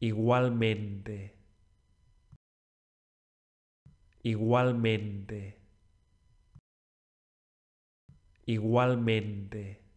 igualmente, igualmente, igualmente.